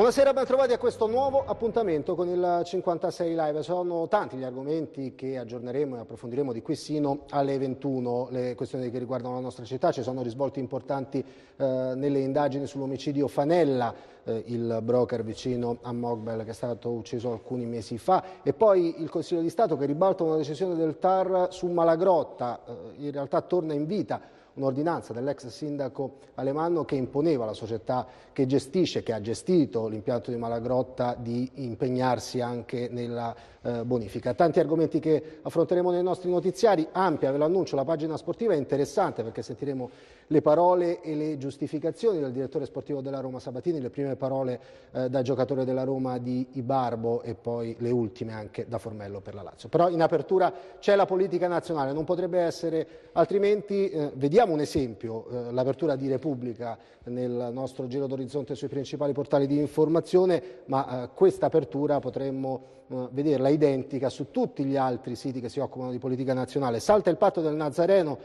Buonasera, ben trovati a questo nuovo appuntamento con il 56 Live. Sono tanti gli argomenti che aggiorneremo e approfondiremo di qui sino alle 21, le questioni che riguardano la nostra città. Ci sono risvolti importanti eh, nelle indagini sull'omicidio Fanella, eh, il broker vicino a Mogbel che è stato ucciso alcuni mesi fa, e poi il Consiglio di Stato che ribalta una decisione del TAR su Malagrotta, eh, in realtà torna in vita un'ordinanza dell'ex sindaco Alemanno che imponeva alla società che gestisce, che ha gestito l'impianto di Malagrotta di impegnarsi anche nella eh, bonifica. Tanti argomenti che affronteremo nei nostri notiziari, ampia, ve lo annuncio, la pagina sportiva è interessante perché sentiremo le parole e le giustificazioni del direttore sportivo della Roma Sabatini, le prime parole eh, da giocatore della Roma di Ibarbo e poi le ultime anche da Formello per la Lazio. Però in apertura c'è la politica nazionale, non potrebbe essere altrimenti, eh, vediamo un esempio, eh, l'apertura di Repubblica nel nostro giro d'orizzonte sui principali portali di informazione, ma eh, questa apertura potremmo eh, vederla identica su tutti gli altri siti che si occupano di politica nazionale. Salta il patto del Nazareno,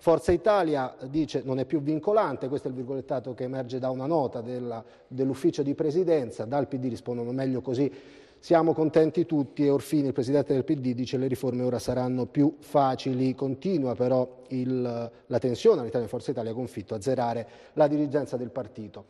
Forza Italia dice non è più vincolante, questo è il virgolettato che emerge da una nota della, dell'ufficio di presidenza, dal PD rispondono meglio così, siamo contenti tutti e Orfini, il presidente del PD, dice che le riforme ora saranno più facili, continua però il, la tensione all'interno di Forza Italia conflitto a zerare la dirigenza del partito.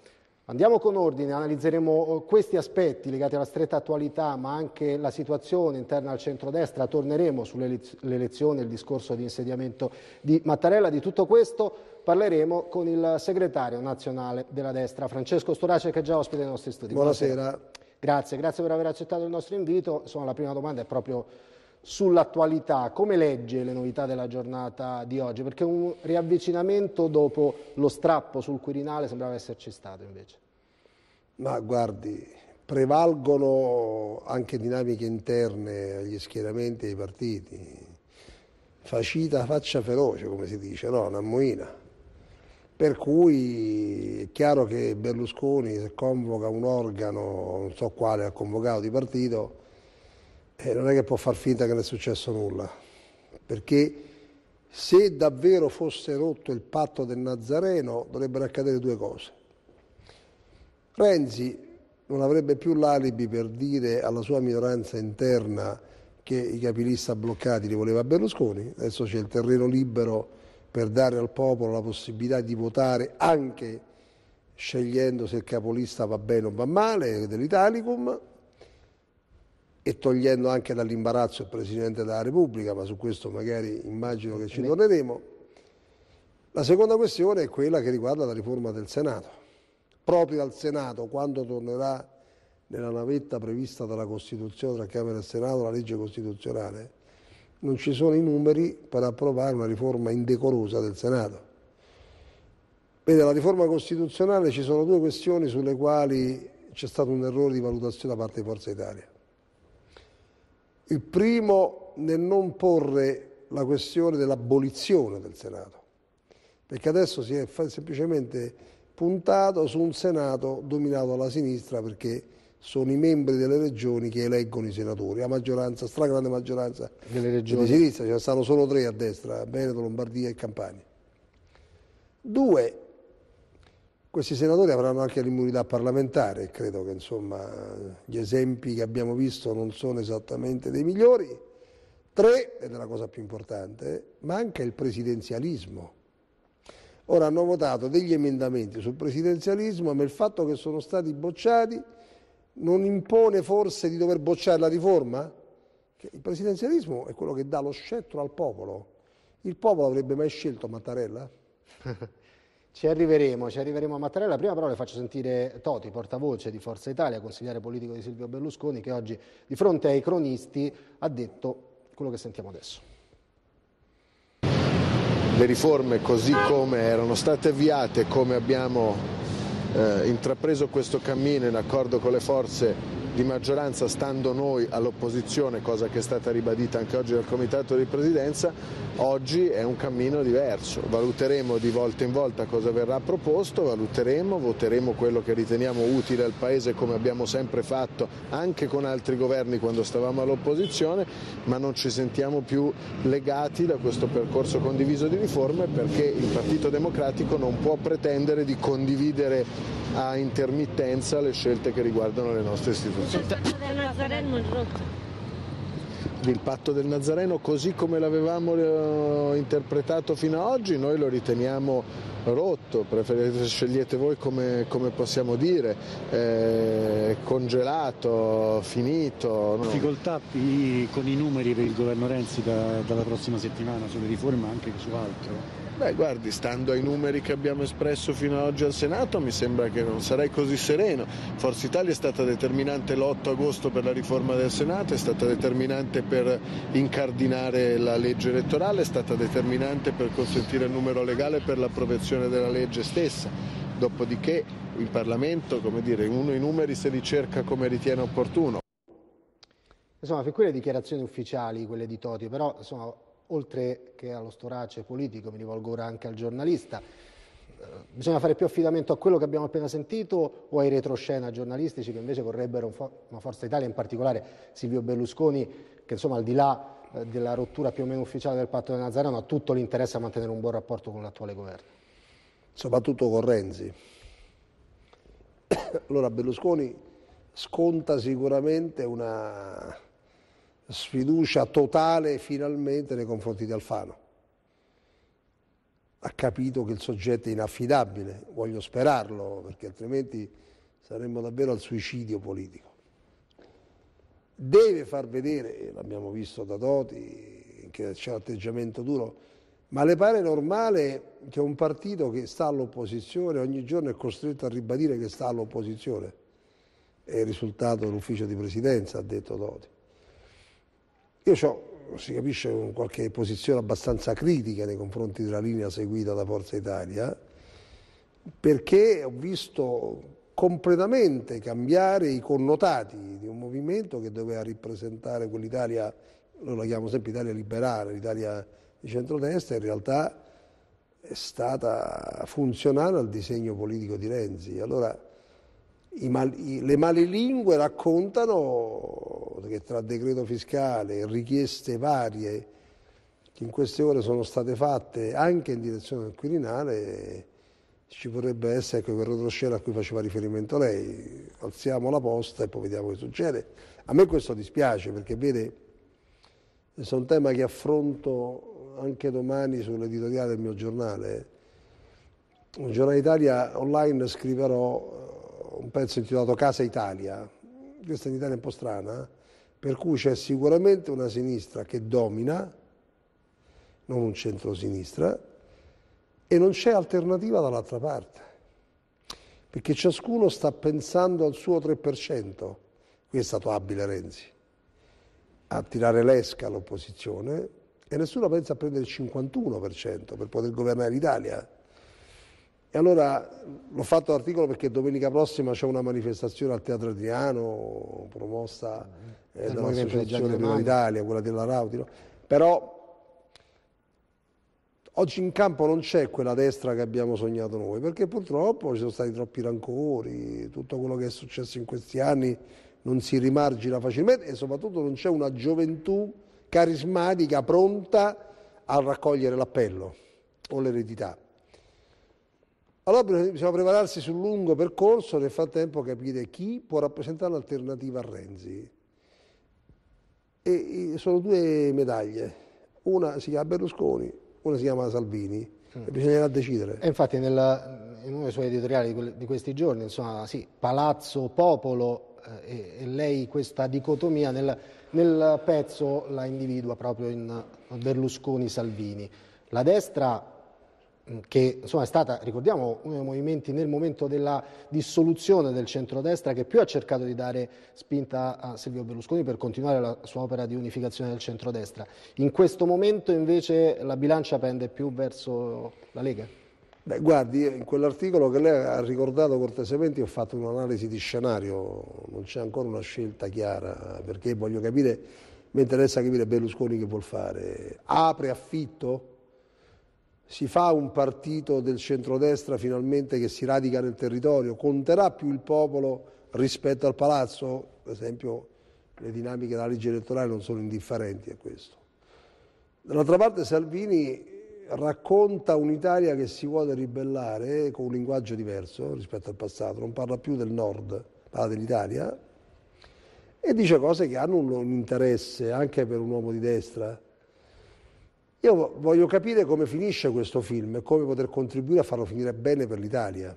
Andiamo con ordine, analizzeremo eh, questi aspetti legati alla stretta attualità ma anche la situazione interna al centrodestra, torneremo sull'elezione, il discorso di insediamento di Mattarella, di tutto questo parleremo con il segretario nazionale della destra Francesco Storace che è già ospite dei nostri studi. Buonasera. Buonasera. Grazie, grazie per aver accettato il nostro invito, insomma la prima domanda è proprio sull'attualità, come legge le novità della giornata di oggi? Perché un riavvicinamento dopo lo strappo sul Quirinale sembrava esserci stato invece. Ma guardi, prevalgono anche dinamiche interne agli schieramenti e ai partiti. Facita faccia feroce, come si dice, no? Una moina. Per cui è chiaro che Berlusconi se convoca un organo, non so quale ha convocato di partito, eh, non è che può far finta che non è successo nulla. Perché se davvero fosse rotto il patto del Nazareno dovrebbero accadere due cose Renzi non avrebbe più l'alibi per dire alla sua minoranza interna che i capilista bloccati li voleva Berlusconi, adesso c'è il terreno libero per dare al popolo la possibilità di votare anche scegliendo se il capolista va bene o va male dell'Italicum e togliendo anche dall'imbarazzo il Presidente della Repubblica, ma su questo magari immagino che ci torneremo. La seconda questione è quella che riguarda la riforma del Senato proprio al Senato, quando tornerà nella navetta prevista dalla Costituzione tra Camera e Senato, la legge costituzionale, non ci sono i numeri per approvare una riforma indecorosa del Senato. Vede, la riforma costituzionale ci sono due questioni sulle quali c'è stato un errore di valutazione da parte di Forza Italia. Il primo nel non porre la questione dell'abolizione del Senato, perché adesso si è semplicemente puntato su un Senato dominato dalla sinistra perché sono i membri delle regioni che eleggono i senatori, la maggioranza, stragrande maggioranza delle regioni di sinistra, ce cioè ne stanno solo tre a destra, Veneto, Lombardia e Campania. Due, questi senatori avranno anche l'immunità parlamentare, credo che insomma, gli esempi che abbiamo visto non sono esattamente dei migliori. Tre, ed è la cosa più importante, manca il presidenzialismo Ora hanno votato degli emendamenti sul presidenzialismo, ma il fatto che sono stati bocciati non impone forse di dover bocciare la riforma? Che il presidenzialismo è quello che dà lo scettro al popolo. Il popolo avrebbe mai scelto Mattarella? Ci arriveremo, ci arriveremo a Mattarella. Prima però le faccio sentire Toti, portavoce di Forza Italia, consigliere politico di Silvio Berlusconi, che oggi di fronte ai cronisti ha detto quello che sentiamo adesso le riforme così come erano state avviate, come abbiamo eh, intrapreso questo cammino in accordo con le forze di maggioranza stando noi all'opposizione, cosa che è stata ribadita anche oggi dal Comitato di Presidenza, oggi è un cammino diverso. Valuteremo di volta in volta cosa verrà proposto, valuteremo, voteremo quello che riteniamo utile al Paese come abbiamo sempre fatto anche con altri governi quando stavamo all'opposizione, ma non ci sentiamo più legati da questo percorso condiviso di riforme perché il Partito Democratico non può pretendere di condividere a intermittenza le scelte che riguardano le nostre istituzioni il patto del Nazareno è rotto. Il patto del Nazareno, così come l'avevamo eh, interpretato fino ad oggi, noi lo riteniamo rotto, preferite, scegliete voi come, come possiamo dire, eh, congelato, finito. No? Difficoltà con i numeri per il governo Renzi da, dalla prossima settimana sulle riforme ma anche su altro? Beh, guardi, stando ai numeri che abbiamo espresso fino ad oggi al Senato, mi sembra che non sarei così sereno. Forza Italia è stata determinante l'8 agosto per la riforma del Senato, è stata determinante per incardinare la legge elettorale, è stata determinante per consentire il numero legale per l'approvazione della legge stessa. Dopodiché il Parlamento, come dire, uno i numeri se li cerca come ritiene opportuno. Insomma, per quelle dichiarazioni ufficiali, quelle di Toti, però insomma, oltre che allo storace politico, mi rivolgo ora anche al giornalista. Eh, bisogna fare più affidamento a quello che abbiamo appena sentito o ai retroscena giornalistici che invece vorrebbero, una Forza Italia in particolare Silvio Berlusconi, che insomma al di là eh, della rottura più o meno ufficiale del patto del Nazareno ha tutto l'interesse a mantenere un buon rapporto con l'attuale governo. Soprattutto con Renzi. Allora Berlusconi sconta sicuramente una sfiducia totale finalmente nei confronti di Alfano. Ha capito che il soggetto è inaffidabile, voglio sperarlo, perché altrimenti saremmo davvero al suicidio politico. Deve far vedere, l'abbiamo visto da Doti, che c'è un atteggiamento duro, ma le pare normale che un partito che sta all'opposizione ogni giorno è costretto a ribadire che sta all'opposizione? È il risultato dell'ufficio di presidenza, ha detto Doti. Io ho si capisce qualche posizione abbastanza critica nei confronti della linea seguita da Forza Italia, perché ho visto completamente cambiare i connotati di un movimento che doveva rappresentare quell'Italia, noi la chiamo sempre Italia liberale, l'Italia di centrodestra, in realtà è stata funzionale al disegno politico di Renzi. Allora, mal, i, le malelingue raccontano che tra decreto fiscale e richieste varie che in queste ore sono state fatte anche in direzione del Quirinale ci potrebbe essere ecco, quel retroscena a cui faceva riferimento lei, alziamo la posta e poi vediamo che succede. A me questo dispiace perché vede, questo è un tema che affronto anche domani sull'editoriale del mio giornale. Il Giornale Italia online scriverò un pezzo intitolato Casa Italia, questa è un'Italia un po' strana, per cui c'è sicuramente una sinistra che domina, non un centro-sinistra, e non c'è alternativa dall'altra parte, perché ciascuno sta pensando al suo 3%, qui è stato abile Renzi, a tirare l'esca all'opposizione e nessuno pensa a prendere il 51% per poter governare l'Italia e allora l'ho fatto l'articolo perché domenica prossima c'è una manifestazione al Teatro Adriano promossa ah, eh, eh, dall'Associazione Prima d'Italia, quella della Rautilo. Però oggi in campo non c'è quella destra che abbiamo sognato noi, perché purtroppo ci sono stati troppi rancori, tutto quello che è successo in questi anni non si rimargina facilmente e soprattutto non c'è una gioventù carismatica pronta a raccogliere l'appello o l'eredità. Allora bisogna prepararsi sul lungo percorso, nel frattempo capire chi può rappresentare l'alternativa a Renzi. E sono due medaglie, una si chiama Berlusconi, una si chiama Salvini, mm. e bisognerà decidere. E infatti nella, in uno dei suoi editoriali di questi giorni, insomma, sì, palazzo, popolo, eh, e lei questa dicotomia nel, nel pezzo la individua proprio in Berlusconi-Salvini. La destra che insomma, è stata, ricordiamo, uno dei movimenti nel momento della dissoluzione del centrodestra che più ha cercato di dare spinta a Silvio Berlusconi per continuare la sua opera di unificazione del centrodestra. In questo momento invece la bilancia pende più verso la Lega? Beh, guardi, in quell'articolo che lei ha ricordato cortesemente ho fatto un'analisi di scenario, non c'è ancora una scelta chiara perché voglio capire, mi interessa capire Berlusconi che vuol fare. Apre affitto? si fa un partito del centrodestra finalmente che si radica nel territorio, conterà più il popolo rispetto al palazzo? Per esempio le dinamiche della legge elettorale non sono indifferenti a questo. Dall'altra parte Salvini racconta un'Italia che si vuole ribellare con un linguaggio diverso rispetto al passato, non parla più del nord, parla dell'Italia e dice cose che hanno un interesse anche per un uomo di destra io voglio capire come finisce questo film e come poter contribuire a farlo finire bene per l'Italia.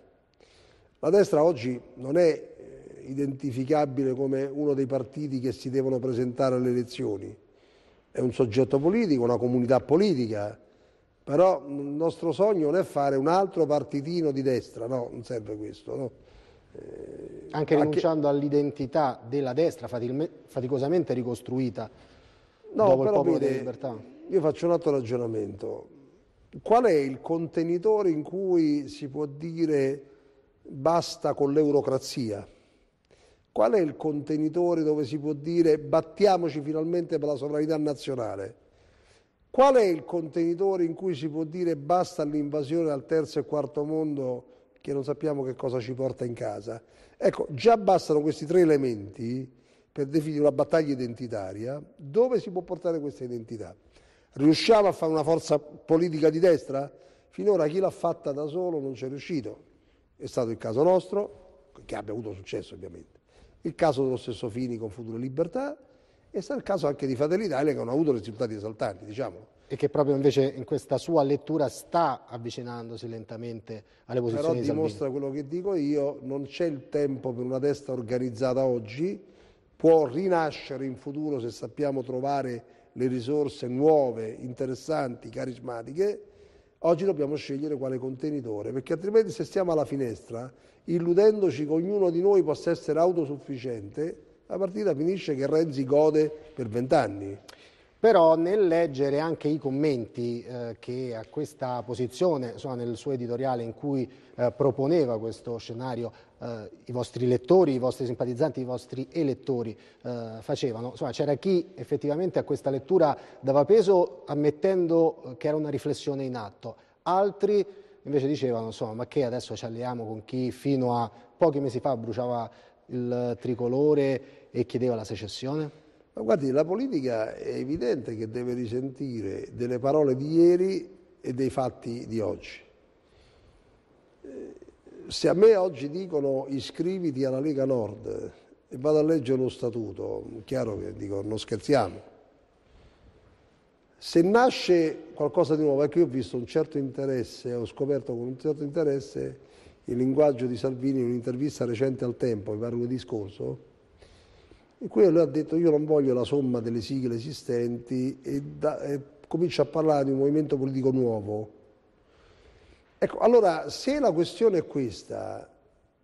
La destra oggi non è eh, identificabile come uno dei partiti che si devono presentare alle elezioni. È un soggetto politico, una comunità politica, però il nostro sogno non è fare un altro partitino di destra, no, non serve questo. No. Eh, anche rinunciando anche... all'identità della destra faticosamente ricostruita no, dopo il Popolo vede, della Libertà io faccio un altro ragionamento. Qual è il contenitore in cui si può dire basta con l'eurocrazia? Qual è il contenitore dove si può dire battiamoci finalmente per la sovranità nazionale? Qual è il contenitore in cui si può dire basta all'invasione al terzo e quarto mondo che non sappiamo che cosa ci porta in casa? Ecco, già bastano questi tre elementi per definire una battaglia identitaria. Dove si può portare questa identità? Riusciamo a fare una forza politica di destra? Finora chi l'ha fatta da solo non c'è riuscito. È stato il caso nostro, che abbia avuto successo ovviamente, il caso dello stesso Fini con Futuro Libertà e stato il caso anche di Fratelli Italia che hanno avuto risultati esaltanti, diciamolo e che proprio invece in questa sua lettura sta avvicinandosi lentamente alle posizioni Però di Salvini. dimostra quello che dico io, non c'è il tempo per una destra organizzata oggi, può rinascere in futuro se sappiamo trovare le risorse nuove, interessanti, carismatiche, oggi dobbiamo scegliere quale contenitore, perché altrimenti se stiamo alla finestra, illudendoci che ognuno di noi possa essere autosufficiente, la partita finisce che Renzi gode per vent'anni però nel leggere anche i commenti eh, che a questa posizione, insomma, nel suo editoriale in cui eh, proponeva questo scenario, eh, i vostri lettori, i vostri simpatizzanti, i vostri elettori eh, facevano, c'era chi effettivamente a questa lettura dava peso ammettendo eh, che era una riflessione in atto, altri invece dicevano insomma, ma che adesso ci alleiamo con chi fino a pochi mesi fa bruciava il tricolore e chiedeva la secessione? Ma guardi, la politica è evidente che deve risentire delle parole di ieri e dei fatti di oggi. Eh, se a me oggi dicono iscriviti alla Lega Nord e vado a leggere lo statuto, chiaro che dico non scherziamo. Se nasce qualcosa di nuovo, perché io ho visto un certo interesse, ho scoperto con un certo interesse il linguaggio di Salvini in un'intervista recente al Tempo, mi pare lunedì scorso, in cui lui ha detto io non voglio la somma delle sigle esistenti e, da, e comincia a parlare di un movimento politico nuovo. Ecco, allora se la questione è questa,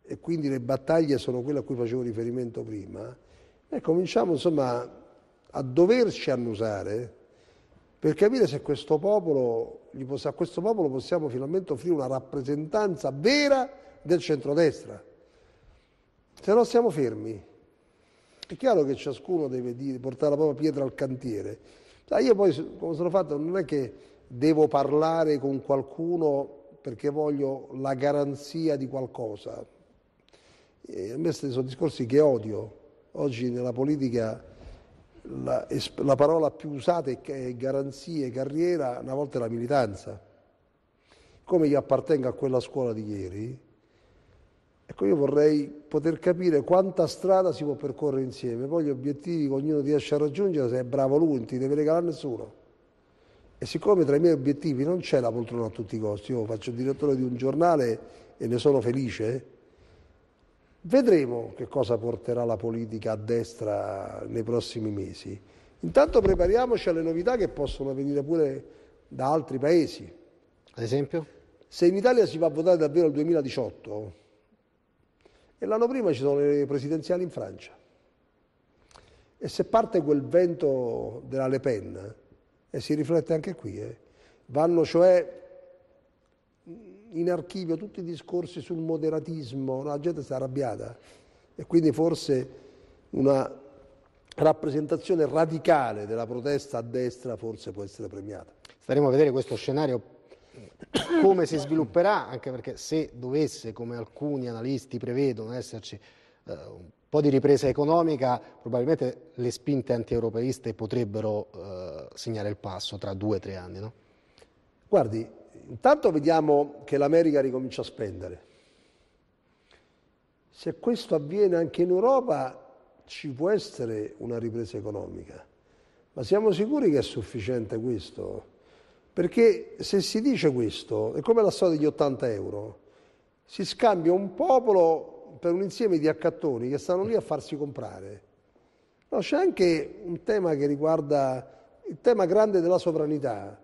e quindi le battaglie sono quelle a cui facevo riferimento prima, e cominciamo insomma a doverci annusare per capire se questo popolo, a questo popolo possiamo finalmente offrire una rappresentanza vera del centrodestra. Se no siamo fermi. È chiaro che ciascuno deve dire, portare la propria pietra al cantiere. Ah, io poi, come sono fatto, non è che devo parlare con qualcuno perché voglio la garanzia di qualcosa. E a me sono discorsi che odio. Oggi nella politica la, la parola più usata è garanzie, carriera, una volta è la militanza. Come io appartengo a quella scuola di ieri, Ecco, io vorrei poter capire quanta strada si può percorrere insieme, poi gli obiettivi che ognuno riesce a raggiungere, se è bravo lui, non ti deve regalare nessuno. E siccome tra i miei obiettivi non c'è la poltrona a tutti i costi, io faccio il direttore di un giornale e ne sono felice, vedremo che cosa porterà la politica a destra nei prossimi mesi. Intanto prepariamoci alle novità che possono venire pure da altri paesi. Ad esempio? Se in Italia si va a votare davvero il 2018 e l'anno prima ci sono le presidenziali in Francia. E se parte quel vento della Le Pen, e si riflette anche qui, eh, vanno cioè in archivio tutti i discorsi sul moderatismo, la gente sta arrabbiata e quindi forse una rappresentazione radicale della protesta a destra forse può essere premiata. Staremo a vedere questo scenario come si svilupperà, anche perché se dovesse, come alcuni analisti prevedono, esserci eh, un po' di ripresa economica, probabilmente le spinte anti-europeiste potrebbero eh, segnare il passo tra due o tre anni. No? Guardi, intanto vediamo che l'America ricomincia a spendere. Se questo avviene anche in Europa ci può essere una ripresa economica, ma siamo sicuri che è sufficiente questo? Perché se si dice questo, è come la storia degli 80 euro, si scambia un popolo per un insieme di accattoni che stanno lì a farsi comprare. No, c'è anche un tema che riguarda il tema grande della sovranità.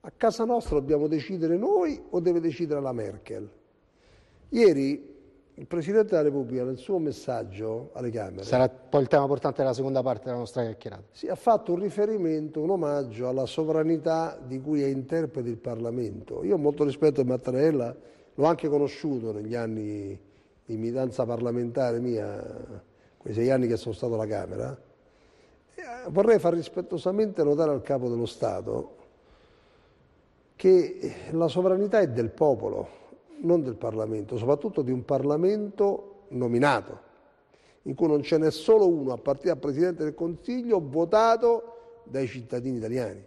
A casa nostra dobbiamo decidere noi o deve decidere la Merkel? Ieri il Presidente della Repubblica nel suo messaggio alle Camere... Sarà poi il tema portante della seconda parte della nostra chiacchierata. Sì, ha fatto un riferimento, un omaggio alla sovranità di cui è interprete il Parlamento. Io ho molto rispetto a Mattarella, l'ho anche conosciuto negli anni di militanza parlamentare mia, quei sei anni che sono stato alla Camera. Eh, vorrei far rispettosamente notare al Capo dello Stato che la sovranità è del popolo, non del Parlamento, soprattutto di un Parlamento nominato, in cui non ce n'è solo uno a partire dal Presidente del Consiglio votato dai cittadini italiani.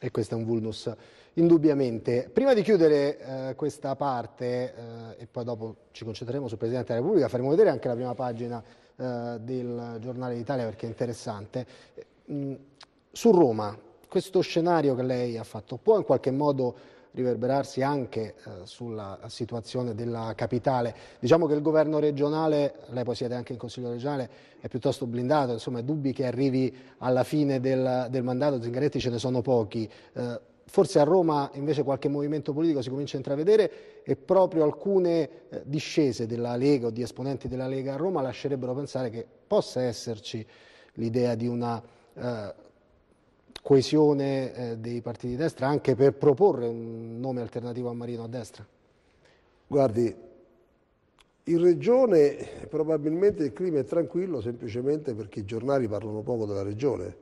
E questo è un vulnus, indubbiamente. Prima di chiudere eh, questa parte, eh, e poi dopo ci concentreremo sul Presidente della Repubblica, faremo vedere anche la prima pagina eh, del Giornale d'Italia perché è interessante. Eh, mh, su Roma, questo scenario che lei ha fatto può in qualche modo riverberarsi anche eh, sulla situazione della capitale. Diciamo che il governo regionale, lei poi siede anche in Consiglio regionale, è piuttosto blindato, insomma dubbi che arrivi alla fine del, del mandato, Zingaretti ce ne sono pochi. Eh, forse a Roma invece qualche movimento politico si comincia a intravedere e proprio alcune eh, discese della Lega o di esponenti della Lega a Roma lascerebbero pensare che possa esserci l'idea di una eh, coesione eh, dei partiti di destra anche per proporre un nome alternativo a Marino a destra? Guardi, in regione probabilmente il clima è tranquillo semplicemente perché i giornali parlano poco della regione.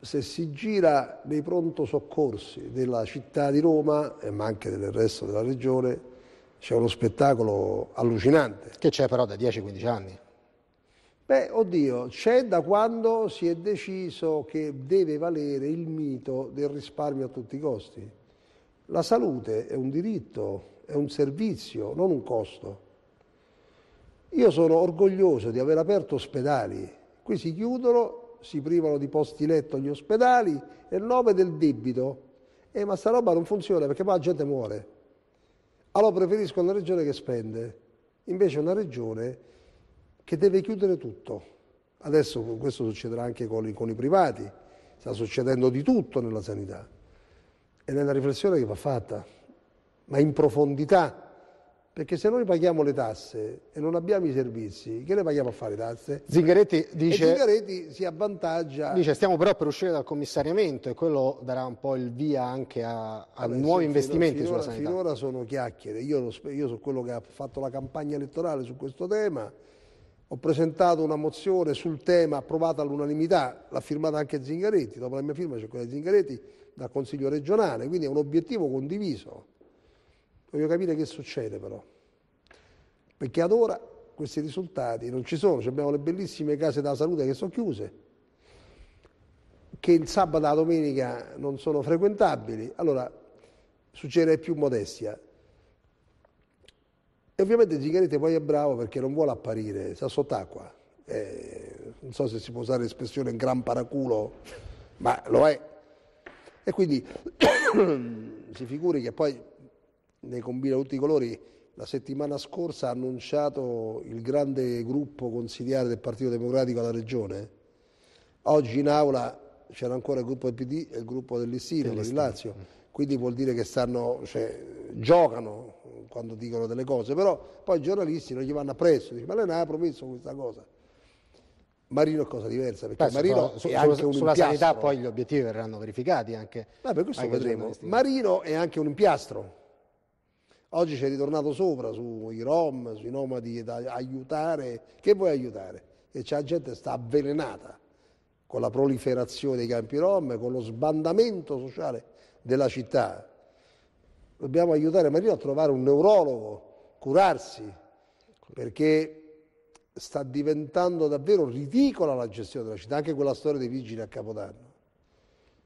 Se si gira nei pronto soccorsi della città di Roma, eh, ma anche del resto della regione, c'è uno spettacolo allucinante. Che c'è però da 10-15 anni. Beh, oddio, c'è da quando si è deciso che deve valere il mito del risparmio a tutti i costi. La salute è un diritto, è un servizio, non un costo. Io sono orgoglioso di aver aperto ospedali. Qui si chiudono, si privano di posti letto gli ospedali nel nome del debito. Eh, ma sta roba non funziona perché poi la gente muore. Allora preferisco una regione che spende, invece una regione che deve chiudere tutto. Adesso questo succederà anche con i, con i privati, sta succedendo di tutto nella sanità. Ed è una riflessione che va fatta, ma in profondità, perché se noi paghiamo le tasse e non abbiamo i servizi, che ne paghiamo a fare tasse? Zingaretti dice... E Zingaretti si avvantaggia... Dice stiamo però per uscire dal commissariamento e quello darà un po' il via anche a, a Adesso, nuovi investimenti finora, sulla sanità. Finora sono chiacchiere, io, io sono quello che ha fatto la campagna elettorale su questo tema, ho presentato una mozione sul tema approvata all'unanimità, l'ha firmata anche Zingaretti, dopo la mia firma c'è quella di Zingaretti dal Consiglio regionale, quindi è un obiettivo condiviso. Voglio capire che succede però, perché ad ora questi risultati non ci sono, ci abbiamo le bellissime case della salute che sono chiuse, che il sabato e la domenica non sono frequentabili, allora succede più modestia. E ovviamente Zingaretti poi è bravo perché non vuole apparire, sta sott'acqua. Eh, non so se si può usare l'espressione gran paraculo, ma lo è. E quindi si figuri che poi ne combina tutti i colori. La settimana scorsa ha annunciato il grande gruppo consigliare del Partito Democratico alla Regione. Oggi in aula c'era ancora il gruppo del PD e il gruppo dell'Issino, del Lazio. Quindi vuol dire che stanno, cioè, giocano quando dicono delle cose, però poi i giornalisti non gli vanno appresso, dicono, ma lei non ha promesso questa cosa. Marino è cosa diversa, perché Beh, Marino su, è anche su, un sulla impiastro. sanità poi gli obiettivi verranno verificati anche. Ma per questo anche vedremo. Marino è anche un impiastro. Oggi ci è ritornato sopra sui rom, sui nomadi da aiutare. Che vuoi aiutare? E c'è gente che sta avvelenata con la proliferazione dei campi rom, con lo sbandamento sociale della città dobbiamo aiutare Marino a trovare un neurologo, curarsi, perché sta diventando davvero ridicola la gestione della città, anche quella storia dei vigili a Capodanno.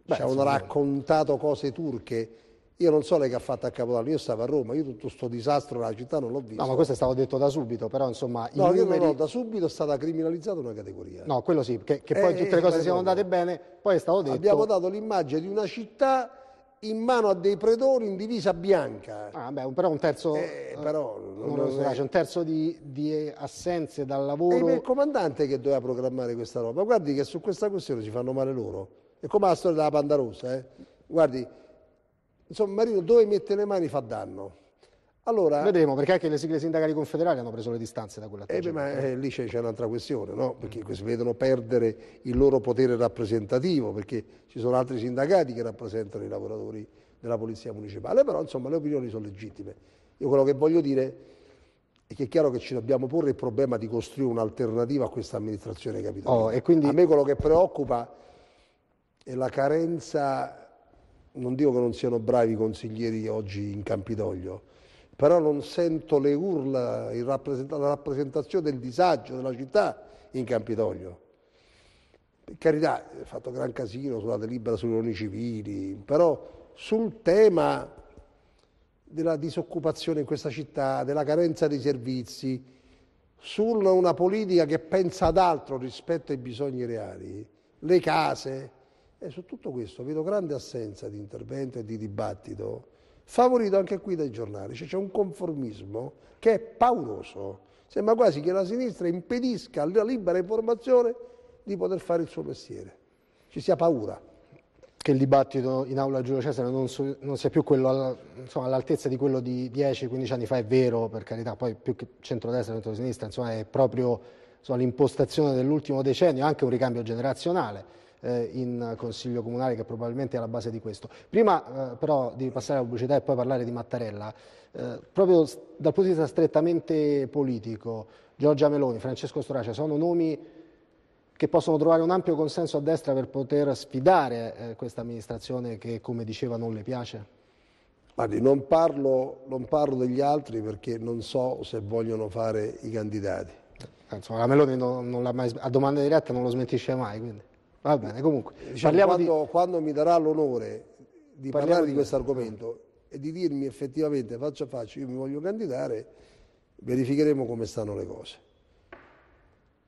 Beh, Ci hanno raccontato cose turche. Io non so lei che ha fatto a Capodanno, io stavo a Roma, io tutto questo disastro nella città non l'ho visto. No, ma questo è stato detto da subito, però insomma... No, numeri... io non ho, da subito è stata criminalizzata una categoria. No, quello sì, che, che poi eh, tutte le eh, cose siano andate bene, poi è stato detto... Abbiamo dato l'immagine di una città in mano a dei pretori in divisa bianca. Ah, beh, però un terzo, eh, però, non non so, è... un terzo di, di, assenze dal eh, lavoro. È il comandante che doveva programmare questa roba. Guardi che su questa questione ci fanno male loro. È come la storia della Pandarossa. Eh? Guardi, insomma, Marino dove mette le mani fa danno. Allora, Vedremo, perché anche le sigle sindacali confederali hanno preso le distanze da quella eh, ma eh, lì c'è, un'altra questione, no? perché si vedono perdere il loro potere rappresentativo, perché ci sono altri sindacati che rappresentano i lavoratori della Polizia Municipale, però insomma le opinioni sono legittime. Io quello che voglio dire è che è chiaro che ci dobbiamo porre il problema di costruire un'alternativa a questa amministrazione capitale. Oh, quindi... A me quello che preoccupa è la carenza, non dico che non siano bravi i consiglieri oggi in Campidoglio, però non sento le urla, rappresent- la rappresentazione del disagio della città in Campidoglio. Per carità, è fatto gran casino sulla delibera sui ruoli civili, però sul tema della disoccupazione in questa città, della carenza dei servizi, su una politica che pensa ad altro rispetto ai bisogni reali, le case, e eh, su tutto questo vedo grande assenza di intervento e di dibattito favorito anche qui dai giornali. Cioè, c'è un conformismo che è pauroso. Sembra quasi che la sinistra impedisca alla libera informazione di poter fare il suo mestiere. Ci sia paura. Che il dibattito in aula a Giulio Cesare non, su, non sia più all'altezza di quello di 10-15 anni fa è vero, per carità, poi più che centrodestra, centrosinistra, insomma è proprio l'impostazione dell'ultimo decennio, anche un ricambio generazionale eh, in Consiglio Comunale che probabilmente è la base di questo. Prima eh, però di passare alla pubblicità e poi parlare di Mattarella, eh, proprio dal punto di vista strettamente politico, Giorgia Meloni, Francesco Storace sono nomi che possono trovare un ampio consenso a destra per poter sfidare eh, questa amministrazione che, come diceva, non le piace? Guardi, non parlo, non parlo, degli altri perché non so se vogliono fare i candidati. Insomma, la Meloni non, non mai, a domanda diretta non lo smentisce mai. Quindi. Va bene, comunque. Diciamo, quando, di... quando, mi darà l'onore di parliamo parlare di questo argomento e di dirmi effettivamente faccia a faccia io mi voglio candidare, verificheremo come stanno le cose.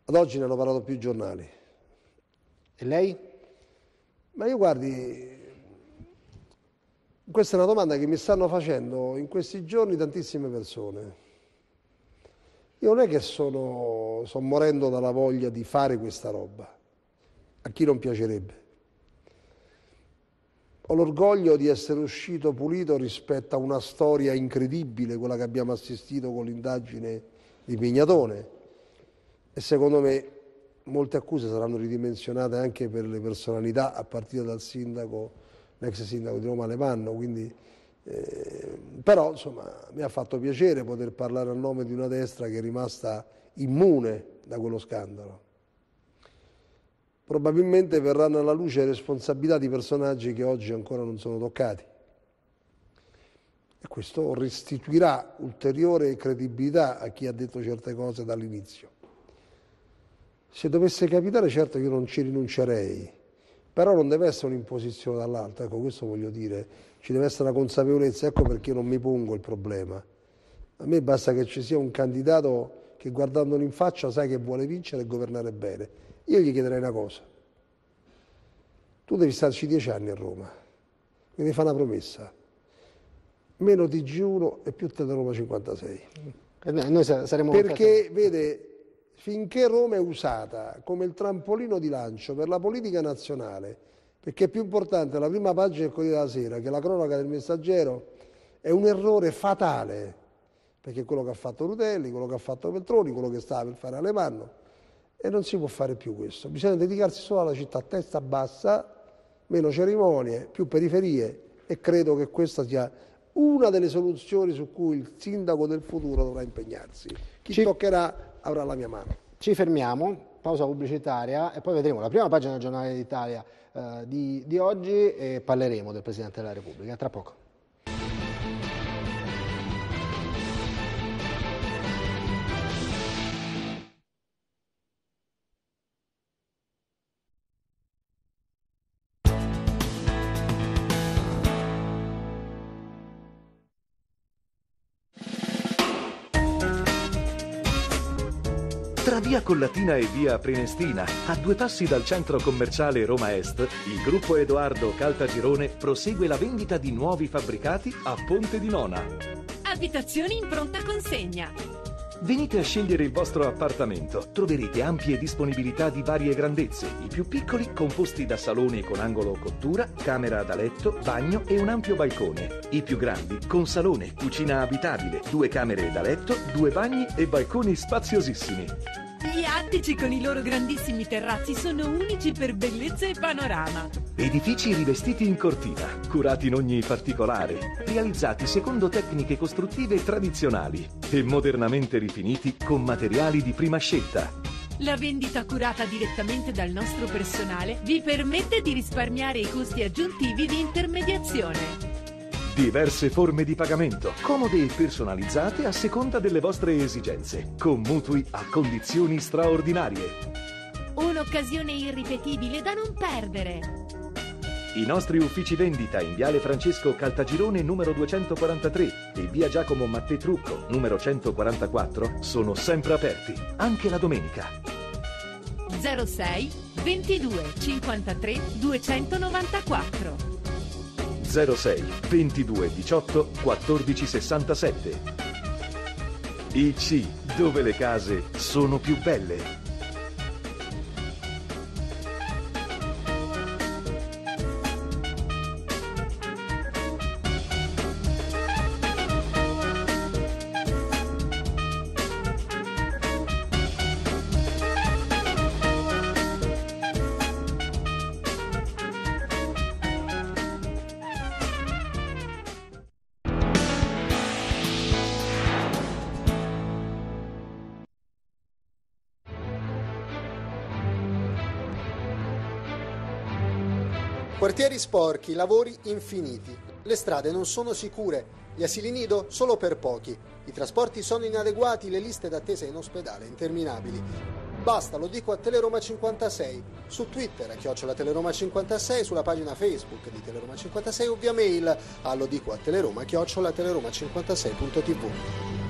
Ad oggi ne hanno parlato più giornali. E lei? Ma io guardi, questa è una domanda che mi stanno facendo in questi giorni tantissime persone. Io non è che sono, morendo dalla voglia di fare questa roba a chi non piacerebbe. Ho l'orgoglio di essere uscito pulito rispetto a una storia incredibile, quella che abbiamo assistito con l'indagine di Pignatone. E secondo me molte accuse saranno ridimensionate anche per le personalità, a partire dal sindaco, l'ex sindaco di Roma Alemanno. Quindi, eh, però insomma, mi ha fatto piacere poter parlare a nome di una destra che è rimasta immune da quello scandalo probabilmente verranno alla luce responsabilità di personaggi che oggi ancora non sono toccati. E questo restituirà ulteriore credibilità a chi ha detto certe cose dall'inizio. Se dovesse capitare, certo io non ci rinuncerei, però non deve essere un'imposizione dall'alto, ecco questo voglio dire, ci deve essere una consapevolezza, ecco perché io non mi pongo il problema. A me basta che ci sia un candidato che guardandolo in faccia sa che vuole vincere e governare bene io gli chiederei una cosa. Tu devi starci dieci anni a Roma, quindi fa una promessa. Meno ti giuro e più te da Roma 56. Eh, noi saremo Perché, vede, finché Roma è usata come il trampolino di lancio per la politica nazionale, perché è più importante la prima pagina del Corriere della Sera che è la cronaca del messaggero, è un errore fatale, perché quello che ha fatto Rutelli, quello che ha fatto Petroni, quello che stava per fare Alemanno, e non si può fare più questo, bisogna dedicarsi solo alla città, a testa bassa, meno cerimonie, più periferie e credo che questa sia una delle soluzioni su cui il sindaco del futuro dovrà impegnarsi. Chi ci... toccherà avrà la mia mano. Ci fermiamo, pausa pubblicitaria e poi vedremo la prima pagina del giornale d'Italia eh, di, di oggi e parleremo del Presidente della Repubblica. Tra poco. Collatina e via Prenestina, a due passi dal centro commerciale Roma Est, il gruppo Edoardo Caltagirone prosegue la vendita di nuovi fabbricati a Ponte di Nona. Abitazioni in pronta consegna. Venite a scegliere il vostro appartamento. Troverete ampie disponibilità di varie grandezze, i più piccoli composti da salone con angolo cottura, camera da letto, bagno e un ampio balcone. I più grandi con salone, cucina abitabile, due camere da letto, due bagni e balconi spaziosissimi. Gli attici con i loro grandissimi terrazzi sono unici per bellezza e panorama. Edifici rivestiti in cortina, curati in ogni particolare, realizzati secondo tecniche costruttive tradizionali e modernamente rifiniti con materiali di prima scelta. La vendita curata direttamente dal nostro personale vi permette di risparmiare i costi aggiuntivi di intermediazione. Diverse forme di pagamento, comode e personalizzate a seconda delle vostre esigenze, con mutui a condizioni straordinarie. Un'occasione irripetibile da non perdere. I nostri uffici vendita in Viale Francesco Caltagirone numero 243 e Via Giacomo Mattetrucco numero 144 sono sempre aperti, anche la domenica. 06 22 53 294 06 22 18 14 67. IC, dove le case sono più belle. cantieri sporchi, lavori infiniti. Le strade non sono sicure, gli asili nido solo per pochi, i trasporti sono inadeguati, le liste d'attesa in ospedale interminabili. Basta, lo dico a Teleroma 56, su Twitter a chiocciola Teleroma 56, sulla pagina Facebook di Teleroma 56 o via mail allo ah, dico a Teleroma chiocciola teleroma56.tv.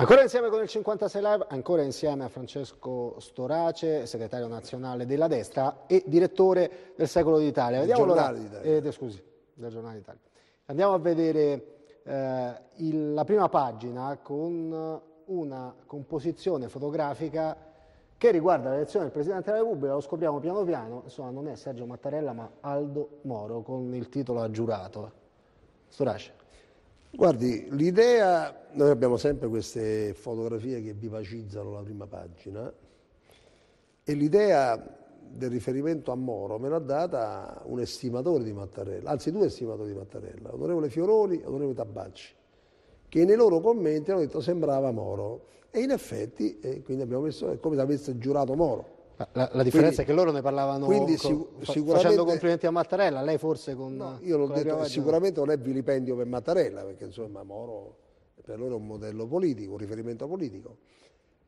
Ancora insieme con il 56 Live, ancora insieme a Francesco Storace, segretario nazionale della destra e direttore del Secolo d'Italia. Vediamo allora, eh, scusi, del Giornale d'Italia. Andiamo a vedere eh, il, la prima pagina con una composizione fotografica che riguarda l'elezione del Presidente della Repubblica, lo scopriamo piano piano, insomma non è Sergio Mattarella ma Aldo Moro con il titolo a giurato. Storace. Guardi, l'idea, noi abbiamo sempre queste fotografie che vivacizzano la prima pagina e l'idea del riferimento a Moro me l'ha data un estimatore di Mattarella, anzi due estimatori di Mattarella, onorevole Fioroni e onorevole Tabacci, che nei loro commenti hanno detto sembrava Moro e in effetti eh, quindi abbiamo messo è come se avesse giurato Moro. La, la, differenza quindi, è che loro ne parlavano quindi, co- facendo complimenti a Mattarella, lei forse con... No, io l'ho detto, sicuramente non è vilipendio per Mattarella, perché insomma Moro per loro è un modello politico, un riferimento politico.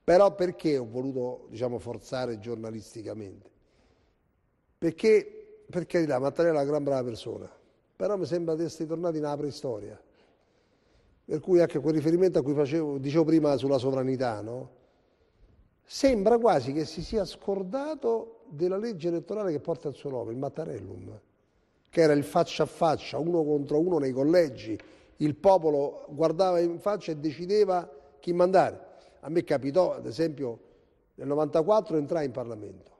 Però perché ho voluto diciamo, forzare giornalisticamente? Perché, per carità, Mattarella è una gran brava persona, però mi sembra di essere tornato in una preistoria. Per cui anche ecco, quel riferimento a cui facevo, dicevo prima sulla sovranità, no? sembra quasi che si sia scordato della legge elettorale che porta il suo nome, il Mattarellum, che era il faccia a faccia, uno contro uno nei collegi, il popolo guardava in faccia e decideva chi mandare. A me capitò, ad esempio, nel 94 entrai in Parlamento.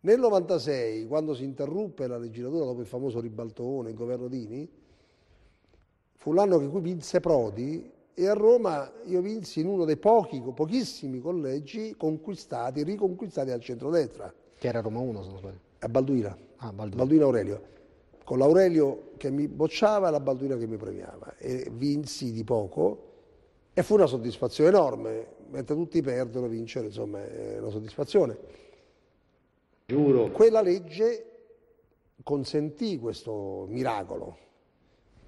Nel 96, quando si interruppe la legislatura dopo il famoso ribaltone, il governo Dini, fu l'anno in cui vinse Prodi e a Roma io vinsi in uno dei pochi, pochissimi collegi conquistati, riconquistati dal centrodestra. Che era Roma 1, se non sbaglio. A Balduina. Ah, Balduina. Balduina Aurelio. Con l'Aurelio che mi bocciava e la Balduina che mi premiava. E vinsi di poco e fu una soddisfazione enorme. Mentre tutti perdono, vincere insomma è una soddisfazione. Giuro. Quella legge consentì questo miracolo.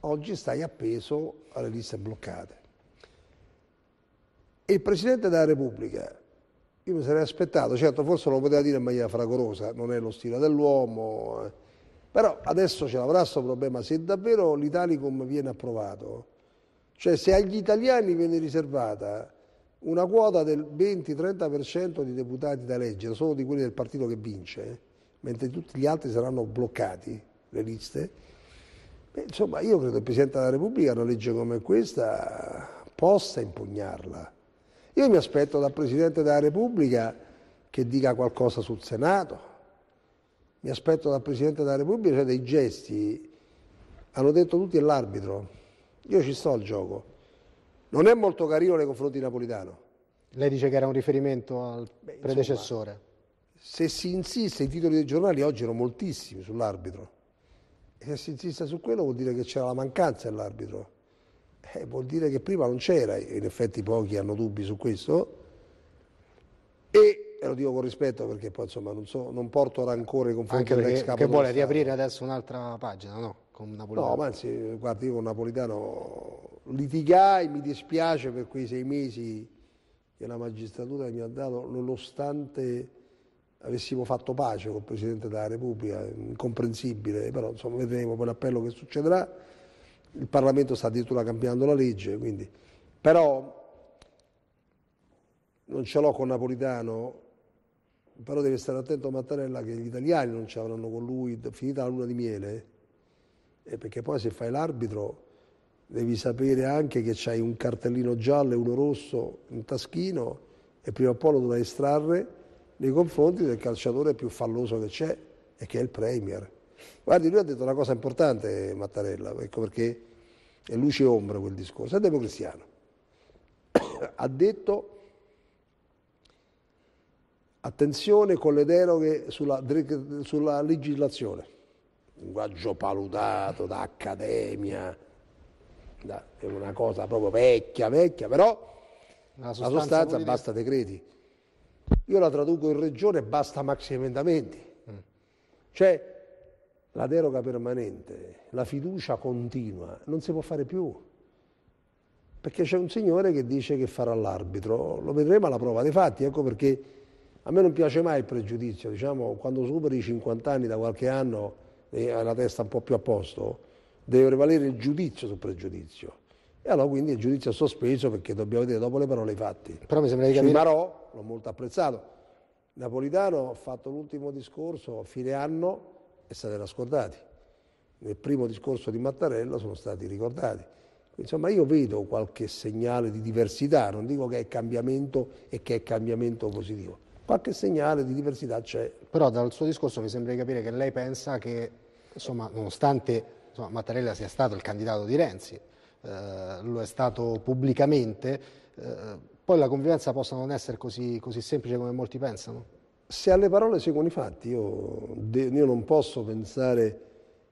Oggi stai appeso alle liste bloccate il Presidente della Repubblica, io mi sarei aspettato, certo forse lo poteva dire in maniera fragorosa, non è lo stile dell'uomo, eh. però adesso ce l'avrà questo problema, se davvero l'Italicum viene approvato, cioè se agli italiani viene riservata una quota del 20-30% di deputati da eleggere, solo di quelli del partito che vince, mentre tutti gli altri saranno bloccati, le liste, Beh, insomma io credo che il Presidente della Repubblica una legge come questa possa impugnarla io mi aspetto dal Presidente della Repubblica che dica qualcosa sul Senato, mi aspetto dal Presidente della Repubblica cioè dei gesti. Hanno detto tutti è l'arbitro, io ci sto al gioco. Non è molto carino nei confronti di Napolitano. Lei dice che era un riferimento al Beh, predecessore. Insomma, se si insiste, i titoli dei giornali oggi erano moltissimi sull'arbitro. E se si insiste su quello vuol dire che c'era la mancanza dell'arbitro eh, vuol dire che prima non c'era, in effetti pochi hanno dubbi su questo, e, e lo dico con rispetto perché poi insomma non, so, non porto rancore con confronti Anche perché, che vuole riaprire adesso un'altra pagina, no? Con Napolitano. No, ma anzi, guarda, io con Napolitano litigai, mi dispiace per quei sei mesi che la magistratura mi ha dato, nonostante avessimo fatto pace col Presidente della Repubblica, incomprensibile, però insomma vedremo poi l'appello che succederà il Parlamento sta addirittura cambiando la legge, quindi. però non ce l'ho con Napolitano, però deve stare attento Mattarella che gli italiani non ci avranno con lui finita la luna di miele, eh, perché poi se fai l'arbitro devi sapere anche che c'hai un cartellino giallo e uno rosso in taschino e prima o poi lo dovrai estrarre nei confronti del calciatore più falloso che c'è e che è il Premier. Guardi, lui ha detto una cosa importante, Mattarella, ecco perché è luce e ombra quel discorso, è democristiano. ha detto attenzione con le deroghe sulla, sulla legislazione, linguaggio paludato da accademia, da, è una cosa proprio vecchia, vecchia, però la sostanza, la sostanza basta dire... decreti. Io la traduco in regione, basta maxi emendamenti. Mm. Cioè, la deroga permanente, la fiducia continua, non si può fare più. Perché c'è un signore che dice che farà l'arbitro, lo vedremo alla prova dei fatti, ecco perché a me non piace mai il pregiudizio, diciamo, quando superi i 50 anni da qualche anno e eh, hai la testa un po' più a posto, deve prevalere il giudizio sul pregiudizio. E allora quindi il giudizio è sospeso perché dobbiamo vedere dopo le parole i fatti. Però mi sembra di capire... Cimarò, l'ho molto apprezzato, Napolitano ha fatto l'ultimo discorso a fine anno, e sarete scordati. Nel primo discorso di Mattarella sono stati ricordati. Insomma, io vedo qualche segnale di diversità, non dico che è cambiamento e che è cambiamento positivo, qualche segnale di diversità c'è. Però dal suo discorso mi sembra di capire che lei pensa che, insomma, nonostante insomma, Mattarella sia stato il candidato di Renzi, eh, lo è stato pubblicamente, eh, poi la convivenza possa non essere così, così semplice come molti pensano? se alle parole seguono i fatti, io, io non posso pensare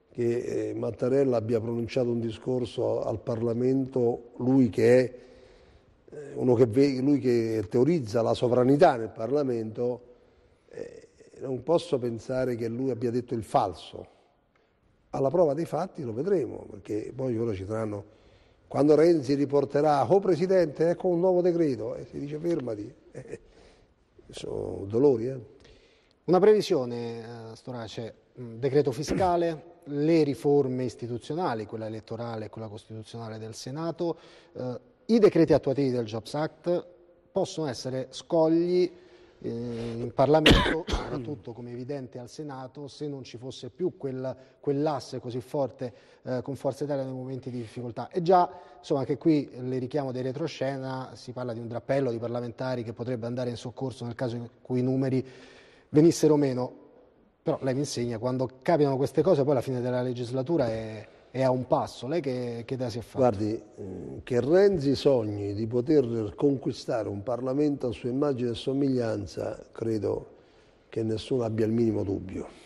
che eh, Mattarella abbia pronunciato un discorso al Parlamento, lui che è eh, uno che, lui che teorizza la sovranità nel Parlamento, eh, non posso pensare che lui abbia detto il falso. Alla prova dei fatti lo vedremo, perché poi loro ci saranno, quando Renzi riporterà, oh Presidente, ecco un nuovo decreto, e si dice fermati. Eh sono dolori. Eh. Una previsione, eh, Storace, mm, decreto fiscale, le riforme istituzionali, quella elettorale e quella costituzionale del Senato, eh, i decreti attuativi del Jobs Act possono essere scogli eh, in Parlamento, soprattutto come evidente al Senato, se non ci fosse più quel, quell'asse così forte eh, con Forza Italia nei momenti di difficoltà. E già, insomma, anche qui le richiamo dei retroscena, si parla di un drappello di parlamentari che potrebbe andare in soccorso nel caso in cui i numeri venissero meno. Però lei mi insegna, quando capitano queste cose, poi la fine della legislatura è è a un passo. Lei che, che idea si è fatta? Guardi, mm, che Renzi sogni di poter conquistare un Parlamento a sua immagine e somiglianza, credo che nessuno abbia il minimo dubbio.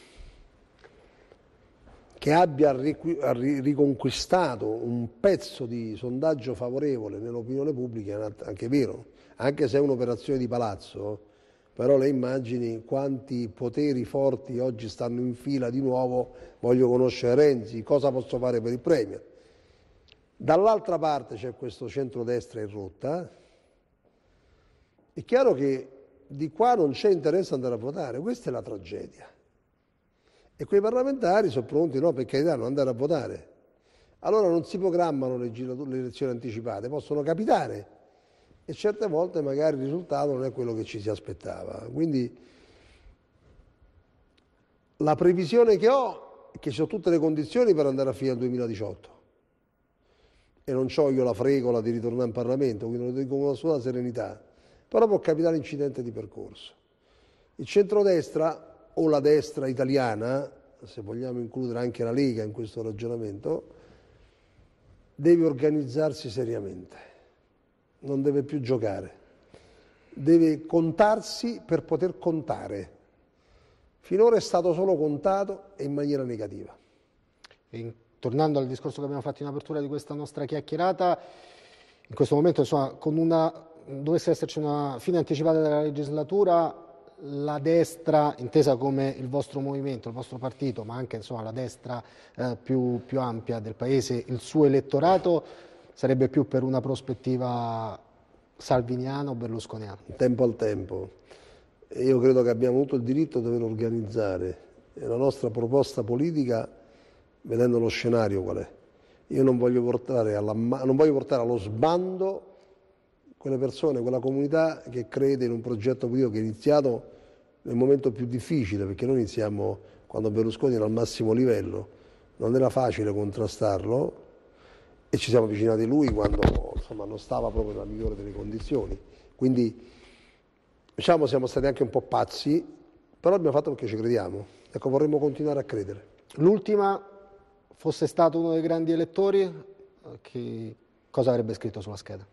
Che abbia riconquistato un pezzo di sondaggio favorevole nell'opinione pubblica è anche vero, anche se è un'operazione di palazzo però le immagini quanti poteri forti oggi stanno in fila di nuovo, voglio conoscere Renzi, cosa posso fare per il Premier. Dall'altra parte c'è questo centrodestra in rotta, è chiaro che di qua non c'è interesse andare a votare, questa è la tragedia. E quei parlamentari sono pronti, no, per carità, non andare a votare. Allora non si programmano le, le elezioni anticipate, possono capitare, e certe volte magari il risultato non è quello che ci si aspettava. Quindi la previsione che ho è che ci sono tutte le condizioni per andare a fine 2018 e non ho io la fregola di ritornare in Parlamento, quindi lo dico con assoluta serenità, però può capitare incidente di percorso. Il centrodestra o la destra italiana, se vogliamo includere anche la Lega in questo ragionamento, deve organizzarsi seriamente non deve più giocare, deve contarsi per poter contare. Finora è stato solo contato e in maniera negativa. E tornando al discorso che abbiamo fatto in apertura di questa nostra chiacchierata, in questo momento insomma, una, dovesse esserci una fine anticipata della legislatura, la destra intesa come il vostro movimento, il vostro partito, ma anche insomma, la destra eh, più, più ampia del Paese, il suo elettorato sarebbe più per una prospettiva salviniana o berlusconiana? Tempo al tempo. Io credo che abbiamo avuto il diritto di dover organizzare la nostra proposta politica vedendo lo scenario qual è. Io non voglio portare, alla, non voglio portare allo sbando quelle persone, quella comunità che crede in un progetto politico che è iniziato nel momento più difficile, perché noi iniziamo quando Berlusconi era al massimo livello, non era facile contrastarlo, e ci siamo avvicinati a lui quando insomma, non stava proprio nella migliore delle condizioni. Quindi diciamo siamo stati anche un po' pazzi, però abbiamo fatto perché ci crediamo. Ecco, vorremmo continuare a credere. L'ultima, fosse stato uno dei grandi elettori, eh, che cosa avrebbe scritto sulla scheda?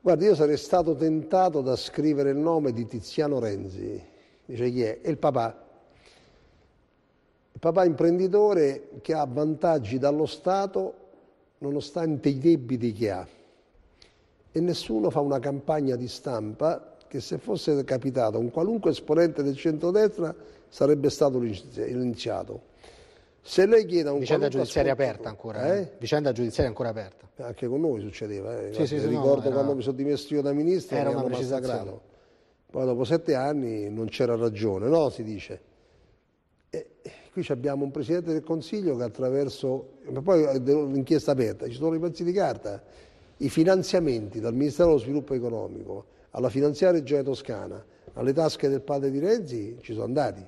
Guarda, io sarei stato tentato da scrivere il nome di Tiziano Renzi. Dice chi è? È il papà. Il papà imprenditore che ha vantaggi dallo Stato nonostante i debiti che ha. E nessuno fa una campagna di stampa che se fosse capitato un qualunque esponente del centrodestra sarebbe stato linciato. Se lei chiede a un Vicenda giudiziaria aperta ancora. Eh? eh? Vicenda giudiziaria ancora aperta. Anche con noi succedeva. Eh? Sì, sì, ricordo no, era... quando mi sono dimesso io da ministro. Era una precisazione. Poi dopo sette anni non c'era ragione, no? Si dice. Qui abbiamo un Presidente del Consiglio che attraverso, poi è un'inchiesta aperta, ci sono i pezzi di carta, i finanziamenti dal Ministero dello Sviluppo Economico alla finanziaria regione toscana, alle tasche del padre di Renzi, ci sono andati.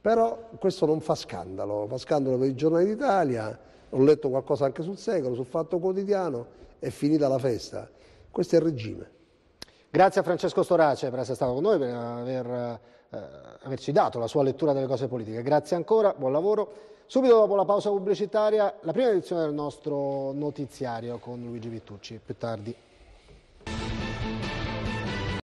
Però questo non fa scandalo, fa scandalo per i giornali d'Italia, ho letto qualcosa anche sul secolo, sul Fatto Quotidiano, è finita la festa. Questo è il regime. Grazie a Francesco Storace per essere stato con noi, per aver eh, averci dato la sua lettura delle cose politiche. Grazie ancora, buon lavoro. Subito dopo la pausa pubblicitaria, la prima edizione del nostro notiziario con Luigi Vittucci, più tardi.